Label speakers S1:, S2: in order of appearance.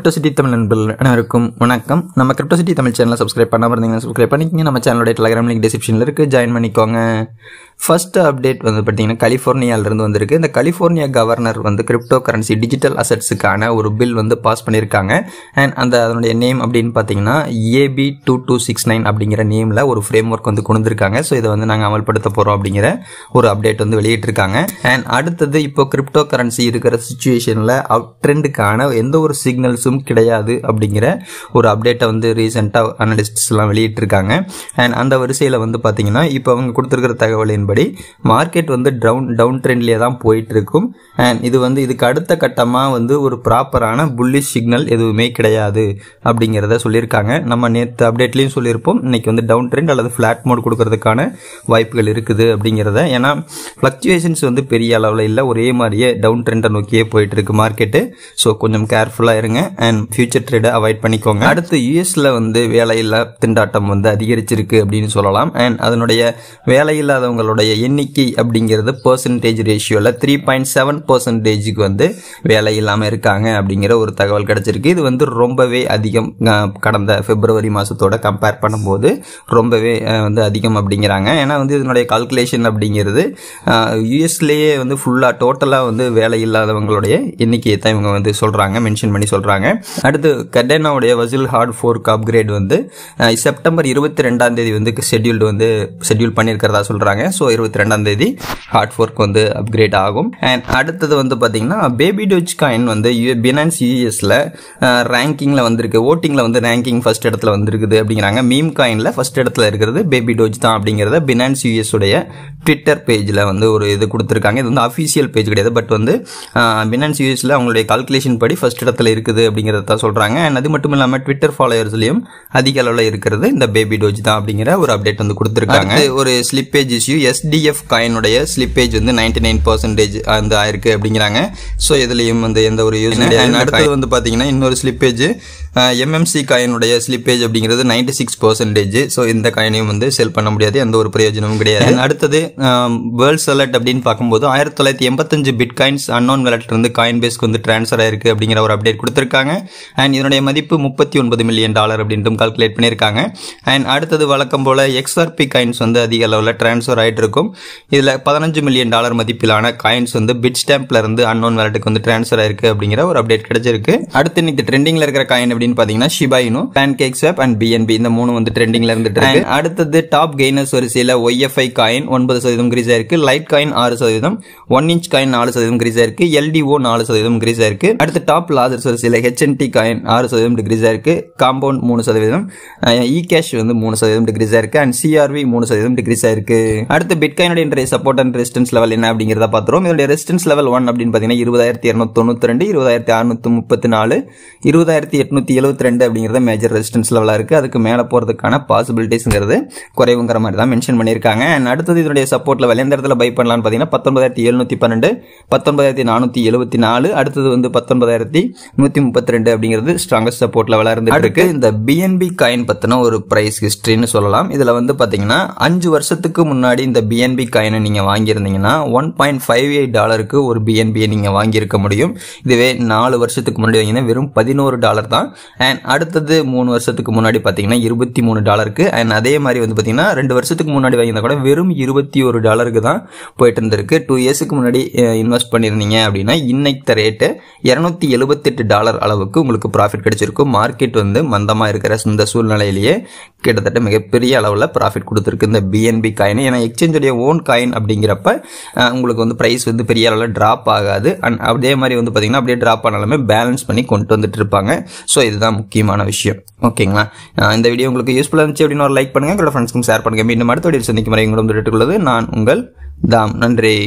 S1: Crypto City Tamil நண்பர்கள் அனைவருக்கும் வணக்கம் நம்ம கிரிப்டோசிட்டி தமிழ் சேனலை சப்ஸ்கிரைப் பண்ணாமல் இருந்தீங்கன்னா சப்ஸ்கிரைப் பண்ணிக்கங்க நம்ம சேனலோட டெலிகிராம் லிங்க் டிஸ்கிரிப்ஷனில் இருக்குது ஜாயின் பண்ணிக்கோங்க ஃபர்ஸ்ட் அப்டேட் வந்து பார்த்தீங்கன்னா கலிஃபோர்னியாவிலிருந்து வந்திருக்கு இந்த கலிஃபோர்னியா கவர்னர் வந்து கிரிப்டோ கரன்சி டிஜிட்டல் அசட்ஸுக்கான ஒரு பில் வந்து பாஸ் பண்ணியிருக்காங்க அண்ட் அந்த அதனுடைய நேம் அப்படின்னு பார்த்தீங்கன்னா AB two two six nine அப்படிங்கிற நேமில் ஒரு ஃப்ரேம் ஒர்க் வந்து கொண்டுருக்காங்க ஸோ இதை வந்து நாங்கள் அமல்படுத்த போகிறோம் அப்படிங்கிற ஒரு அப்டேட் வந்து வெளியிட்டிருக்காங்க அண்ட் அடுத்தது இப்போ கிரிப்டோ கரன்சி இருக்கிற சுச்சுவேஷனில் அப் ட்ரெண்டுக்கான எந்த ஒரு சிக்னல்ஸும் யூஸும் கிடையாது அப்படிங்கிற ஒரு அப்டேட்டை வந்து ரீசெண்டாக அனலிஸ்ட்ஸ்லாம் வெளியிட்டிருக்காங்க அண்ட் அந்த வரிசையில் வந்து பார்த்தீங்கன்னா இப்போ அவங்க கொடுத்துருக்கிற தகவலின்படி மார்க்கெட் வந்து டவுன் டவுன் ட்ரெண்ட்லேயே தான் போயிட்டுருக்கும் அண்ட் இது வந்து இதுக்கு அடுத்த கட்டமாக வந்து ஒரு ப்ராப்பரான புல்லி சிக்னல் எதுவுமே கிடையாது அப்படிங்கிறத சொல்லியிருக்காங்க நம்ம நேற்று அப்டேட்லேயும் சொல்லியிருப்போம் இன்னைக்கு வந்து டவுன் ட்ரெண்ட் அல்லது ஃப்ளாட் மோட் கொடுக்கறதுக்கான வாய்ப்புகள் இருக்குது அப்படிங்கிறத ஏன்னா ஃப்ளக்சுவேஷன்ஸ் வந்து பெரிய அளவில் இல்லை ஒரே மாதிரியே டவுன் ட்ரெண்டை நோக்கியே போயிட்டுருக்கு மார்க்கெட்டு ஸோ கொஞ்சம் கேர்ஃபுல்லாக இருங்க அண்ட் ஃபியூச்சர் ட்ரேடை அவாய்ட் பண்ணிக்கோங்க அடுத்து யூஎஸ்ல வந்து வேலையில்லா திண்டாட்டம் வந்து அதிகரிச்சிருக்கு அப்படின்னு சொல்லலாம் அண்ட் அதனுடைய வேலையில்லாதவங்களுடைய எண்ணிக்கை அப்படிங்கிறது பர்சன்டேஜ் ரேஷியோவில் த்ரீ பாயிண்ட் செவன் பர்சன்டேஜுக்கு வந்து வேலை இல்லாமல் இருக்காங்க அப்படிங்கிற ஒரு தகவல் கிடச்சிருக்கு இது வந்து ரொம்பவே அதிகம் கடந்த பிப்ரவரி மாதத்தோட கம்பேர் பண்ணும்போது ரொம்பவே வந்து அதிகம் அப்படிங்கிறாங்க ஏன்னா வந்து இதனுடைய கால்குலேஷன் அப்படிங்கிறது யூஎஸ்லேயே வந்து ஃபுல்லாக டோட்டலாக வந்து வேலை இல்லாதவங்களுடைய எண்ணிக்கையை தான் இவங்க வந்து சொல்கிறாங்க மென்ஷன் பண்ணி சொல்கிறாங்க அடுத்து கட்டேனாவுடைய வசில் ஹார்ட் ஃபோர்க் அப்கிரேட் வந்து செப்டம்பர் இருபத்தி ரெண்டாம் தேதி வந்து ஷெட்யூல்டு வந்து ஷெட்யூல் பண்ணியிருக்கிறதா சொல்கிறாங்க ஸோ இருபத்தி ரெண்டாம் தேதி ஹார்ட் ஃபோர்க் வந்து அப்கிரேட் ஆகும் அண்ட் அடுத்தது வந்து பார்த்தீங்கன்னா பேபி டோச் காயின் வந்து பினான்ஸ் யூஎஸில் ரேங்கிங்கில் வந்திருக்கு ஓட்டிங்கில் வந்து ரேங்கிங் ஃபஸ்ட் இடத்துல வந்திருக்குது அப்படிங்கிறாங்க மீம் காயினில் ஃபஸ்ட் இடத்துல இருக்கிறது பேபி டோஜ் தான் அப்படிங்கிறத பினான்ஸ் யூஎஸ் உடைய ட்விட்டர் பேஜில் வந்து ஒரு இது கொடுத்துருக்காங்க இது வந்து அஃபீஷியல் பேஜ் கிடையாது பட் வந்து பினான்ஸ் யூஎஸில் அவங்களுடைய கால்குலேஷன் படி ஃபஸ்ட் இடத்துல இருக்குது அப்படி அப்படிங்கிறத தான் சொல்கிறாங்க அண்ட் அது மட்டும் இல்லாமல் ட்விட்டர் ஃபாலோயர்ஸ்லையும் அதிக அளவில் இருக்கிறது இந்த பேபி டோஜ் தான் அப்படிங்கிற ஒரு அப்டேட் வந்து கொடுத்துருக்காங்க ஒரு ஸ்லிப்பேஜ் இஷ்யூ எஸ்டிஎஃப் காயினுடைய ஸ்லிப்பேஜ் வந்து நைன்டி நைன் பர்சன்டேஜ் ஆயிருக்கு அப்படிங்கிறாங்க ஸோ இதுலேயும் வந்து எந்த ஒரு யூஸ் அடுத்தது வந்து பார்த்தீங்கன்னா இன்னொரு ஸ்லிப்பேஜ் எம்எம்சி காயினுடைய ஸ்லிப்பேஜ் அப்படிங்கிறது நைன்டி சிக்ஸ் பர்சன்டேஜ் ஸோ இந்த காயினையும் வந்து செல் பண்ண முடியாது எந்த ஒரு பிரயோஜனமும் கிடையாது அடுத்தது வேர்ல்ட் செலட் அப்படின்னு பார்க்கும்போது ஆயிரத்தி தொள்ளாயிரத்தி எண்பத்தஞ்சு பிட் காயின்ஸ் அன்னோன் வேலட்லேருந்து காயின் பேஸ்க்கு வந்து டிரான்ஸ்ஃபர் ஆயிருக்கு அப்படிங்கிற ஒரு அப்டேட் கொடுத்துருக்காங்க அண்ட் இதனுடைய மதிப்பு முப்பத்தி ஒன்பது மில்லியன் டாலர் அப்படின்ட்டும் கால்குலேட் பண்ணியிருக்காங்க அண்ட் அடுத்தது வழக்கம் போல எக்ஸ்ஆர்பி காயின்ஸ் வந்து அதிக அளவில் டிரான்ஸ்ஃபர் ஆகிட்டு இருக்கும் இதில் பதினஞ்சு மில்லியன் டாலர் மதிப்பிலான காயின்ஸ் வந்து பிட் ஸ்டாம்ப்ல இருந்து அன்னோன் வேலட்டுக்கு வந்து டிரான்ஸ்ஃபர் ஆயிருக்கு அப்படிங்கிற ஒரு அப்டேட் கிடைச்சிருக்கு அடுத்து இன்னைக்கு ட்ரெண்டிங்கில் இருக்கிற காயின் அப்படின்னு பாத்தீங்கன்னா Shiba Inu PancakeSwap and BNB இந்த மூணு வந்து ட்ரெண்டிங்ல இருந்துட்டு இருக்கு அடுத்தது டாப் கெய்னர்ஸ் வரிசையில ஒய்எஃப்ஐ காயின் ஒன்பது சதவீதம் கிரீஸ் ஆயிருக்கு லைட் காயின் ஆறு சதவீதம் ஒன் இன்ச் காயின் நாலு சதவீதம் கிரீஸ் ஆயிருக்கு எல்டிஓ நாலு சதவீதம் கிரீஸ் ஆயிருக்கு அடுத்து டாப் லாசர்ஸ் சில ஹெச்என்டி காயின் ஆறு சதவீதம் டிகிரீஸ் ஆயிருக்கு காம்பவுண்ட் மூணு சதவீதம் இ கேஷ் வந்து மூணு சதவீதம் டிகிரீஸ் ஆயிருக்கு அண்ட் சிஆர்வி மூணு சதவீதம் டிகிரீஸ் ஆயிருக்கு அடுத்து பிட்காயினுடைய சப்போர்ட் அண்ட் ரெசிஸ்டன்ஸ் லெவல் என்ன அப்படிங்கிறத பார்த்துருவோம் இதோட ரெசிஸ்டன்ஸ் லெவல் ஒன் அப்படின்னு பார்த்தீங்கன்னா இருபதாயிரத்தி இரநூத்தி தொண்ணூத்தி ரெண்டு இருபதாயிரத்தி அறுநூத்தி முப்பத்தி நாலு இருபதாயிரத்தி எட்நூத்தி நூற்றி எழுபத்தி ரெண்டு அப்படிங்கிறத மேஜர் ரெசிஸ்டன்ஸ் லெவலாக இருக்குது அதுக்கு மேலே போகிறதுக்கான பாசிபிலிட்டிஸ்ங்கிறது குறைவுங்கிற மாதிரி தான் மென்ஷன் பண்ணியிருக்காங்க அண்ட் அடுத்தது இதனுடைய சப்போர்ட் லெவல் எந்த இடத்துல பை பண்ணலான்னு பார்த்தீங்கன்னா பத்தொன்பதாயிரத்தி எழுநூற்றி பன்னெண்டு பத்தொன்பதாயிரத்தி நானூற்றி எழுபத்தி நாலு அடுத்தது வந்து பத்தொன்பதாயிரத்தி நூற்றி முப்பத்தி ரெண்டு அப்படிங்கிறது ஸ்ட்ராங்கஸ்ட் சப்போர்ட் லெவலாக இருக்குது இந்த பிஎன்பி காயின் பற்றின ஒரு ப்ரைஸ் ஹிஸ்ட்ரின்னு சொல்லலாம் இதில் வந்து பார்த்தீங்கன்னா அஞ்சு வருஷத்துக்கு முன்னாடி இந்த பிஎன்பி காயினை நீங்கள் வாங்கியிருந்தீங்கன்னா ஒன் பாயிண்ட் ஃபைவ் எயிட் டாலருக்கு ஒரு பிஎன்பியை நீங்கள் வாங்கியிருக்க முடியும் இதுவே நாலு வருஷத்துக்கு முன்னாடி வாங்கினா வெறும் பதினோரு டாலர் தான் அண்ட் அடுத்தது மூணு வருஷத்துக்கு முன்னாடி பார்த்தீங்கன்னா இருபத்தி மூணு டாலருக்கு அண்ட் அதே மாதிரி வந்து பார்த்தீங்கன்னா ரெண்டு வருஷத்துக்கு முன்னாடி வாங்கியிருந்தா கூட வெறும் இருபத்தி ஒரு டாலருக்கு தான் போயிட்டு இருந்திருக்கு டூ இயர்ஸுக்கு முன்னாடி இன்வெஸ்ட் பண்ணியிருந்தீங்க அப்படின்னா இன்னைக்கு ரேட்டு இரநூத்தி எழுபத்தெட்டு டாலர் அளவுக்கு உங்களுக்கு ப்ராஃபிட் கிடைச்சிருக்கும் மார்க்கெட் வந்து மந்தமாக இருக்கிற இந்த சூழ்நிலையிலேயே கிட்டத்தட்ட மிகப்பெரிய அளவில் ப்ராஃபிட் கொடுத்துருக்கு இந்த பிஎன்பி காயின் ஏன்னா எக்ஸ்சேஞ்சுடைய ஓன் காயின் அப்படிங்கிறப்ப உங்களுக்கு வந்து ப்ரைஸ் வந்து பெரிய அளவில் ட்ராப் ஆகாது அண்ட் அதே மாதிரி வந்து பார்த்தீங்கன்னா அப்படியே ட்ராப் ஆனாலுமே பேலன்ஸ் பண்ணி கொண்டு வந்துட்டு இருப்பாங்க ஸோ இதுதான் முக்கியமான விஷயம் ஓகேங்களா இந்த வீடியோ உங்களுக்கு யூஸ்ஃபுல்லாக இருந்துச்சு அப்படின்னு ஒரு லைக் பண்ணுங்கள் உங்களோட ஃப்ரெண்ட்ஸ்க்கும் ஷேர் பண்ணுங்கள் மீண்டும் அடுத்த வீடியோ சந்திக்கும் வரை உங்களும் நான் உங்கள் தாம் நன்றி